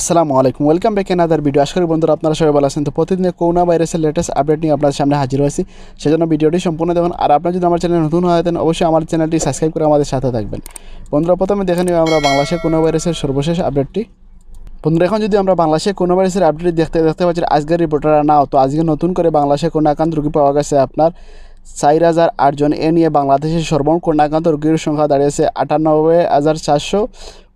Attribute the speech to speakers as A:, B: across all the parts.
A: আসসালামু আলাইকুম welcome back another video আশা করি বন্ধুরা আপনারা সবাই ভালো আছেন তো প্রতিদিন করোনা ভাইরাসের লেটেস্ট আপডেট নিয়ে আপনাদের সামনে হাজির হয়েছি সেজন্য ভিডিওটি সম্পূর্ণ দেখুন আর আপনারা যদি আমার চ্যানেল নতুন হয়ে থাকেন অবশ্যই আমার চ্যানেলটি সাবস্ক্রাইব করে আমাদের সাথে থাকবেন বন্ধুরা প্রথমে দেখে নিব আমরা বাংলাদেশের করোনা ভাইরাসের সর্বশেষ আপডেটটি বন্ধুরা এখন যদি আমরা বাংলাদেশে করোনা ভাইরাসের আপডেট দেখতে দেখতে পাচ্ছি আজকের রিপোর্টাররা নাও তো আজকে নতুন করে বাংলাদেশে কোনো আক্রান্ত রোগী পাওয়া গেছে আপনার চার হাজার আটজন এ নিয়ে বাংলাদেশের সর্বমোট কন্যাকান্ত রোগীর সংখ্যা দাঁড়িয়েছে আটানব্বই হাজার চারশো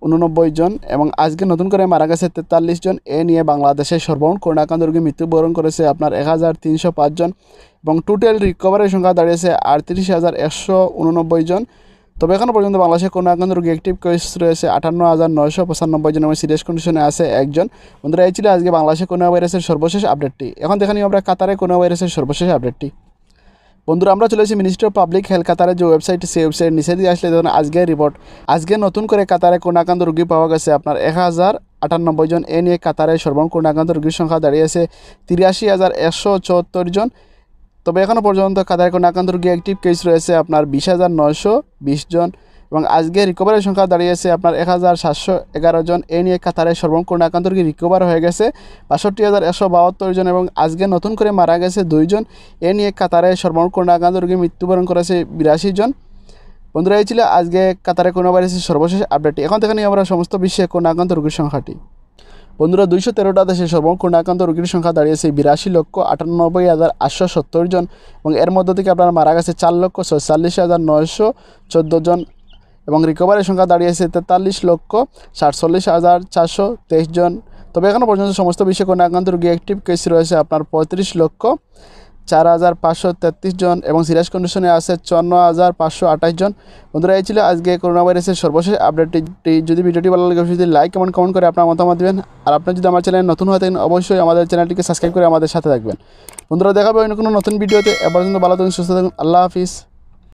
A: উননব্বই জন এবং আজকে নতুন করে মারা গেছে তেতাল্লিশ জন এ নিয়ে বাংলাদেশের সর্বমোট করোনাক্রান্ত রোগী মৃত্যুবরণ করেছে আপনার এক হাজার তিনশো পাঁচজন এবং টোটাল রিকভারির সংখ্যা দাঁড়িয়েছে আটত্রিশ হাজার একশো উননব্বই জন তবে এখনও পর্যন্ত বাংলাদেশে কোনো একজন রোগী অ্যাক্টিভ কেস রয়েছে আটান্ন হাজার নয়শো পঁচানব্বই জন এবং সিরিয়াস কন্ডিশনে আছে একজন বন্ধুরা এই ছিল আজকে বাংলাদেশে করোনা ভাইরাসের সর্বশেষ আপডেটটি এখন নিই আমরা কাতারে করোনা ভাইরাসের সর্বশেষ আপডেটটি বন্ধুরা আমরা চলেছি মিনিস্ট্রি অফ পাবলিক হেলথ কাতারের যে ওয়েবসাইট সেই ওয়েবসাইট নিচে দিয়ে আসলে দেখুন আজকের রিপোর্ট আজকে নতুন করে কাতারে কোনাকান্ত রোগী পাওয়া গেছে আপনার এক হাজার আটানব্বই জন এ নিয়ে কাতারে কোনাকান্ত রোগীর সংখ্যা দাঁড়িয়েছে তিরাশি হাজার একশো চুয়াত্তর জন তবে এখনও পর্যন্ত কাতারে কোনাকান্ত রোগী অ্যাক্টিভ কেস রয়েছে আপনার বিশ হাজার নয়শো বিশ জন এবং আজকে রিকভারির সংখ্যা দাঁড়িয়েছে আপনার এক হাজার সাতশো এগারো জন এ নিয়ে কাতারে সর্বকর্ণ আক্রান্ত রোগী রিকভার হয়ে গেছে বাষট্টি হাজার একশো বাহাত্তর জন এবং আজকে নতুন করে মারা গেছে দুইজন এ নিয়ে কাতারে সর্বকর্ণ আক্রান্ত রোগী মৃত্যুবরণ করেছে বিরাশি জন বন্ধুরা এই ছিল আজকে কাতারে করোনা ভাইরাসের সর্বশেষ আপডেটটি এখন থেকে নিয়ে আমরা সমস্ত বিশ্বে করোনা আক্রান্ত রোগীর সংখ্যাটি বন্ধুরা দুইশো তেরোটা দেশে সর্বক্ষণ আক্রান্ত রোগীর সংখ্যা দাঁড়িয়েছে বিরাশি লক্ষ আটানব্বই হাজার আটশো সত্তর জন এবং এর মধ্য থেকে আপনারা মারা গেছে চার লক্ষ ছয়চল্লিশ হাজার নয়শো চোদ্দো জন এবং রিকভারির সংখ্যা দাঁড়িয়েছে তেতাল্লিশ লক্ষ সাতচল্লিশ হাজার চারশো তেইশ জন তবে এখনও পর্যন্ত সমস্ত বিশ্বে কোনো আক্রান্ত রোগী অ্যাক্টিভ কেস রয়েছে আপনার পঁয়ত্রিশ লক্ষ চার হাজার পাঁচশো তেত্রিশ জন এবং সিরিয়াস কন্ডিশনে আছে চুয়ান্ন হাজার পাঁচশো আঠাশ জন বন্ধুরা এই ছিল আজকে করোনা ভাইরাসের সর্বশেষ আপডেটটি যদি ভিডিওটি ভালো লাগে যদি লাইক কমেন্ট কমেন্ট করে আপনার মতামত দেবেন আর আপনি যদি আমার চ্যানেল নতুন হয়ে থাকেন অবশ্যই আমাদের চ্যানেলটিকে সাবস্ক্রাইব করে আমাদের সাথে থাকবেন বন্ধুরা দেখাবে অন্য কোনো নতুন ভিডিওতে এবার পর্যন্ত ভালো থাকুন সুস্থ থাকুন আল্লাহ হাফিজ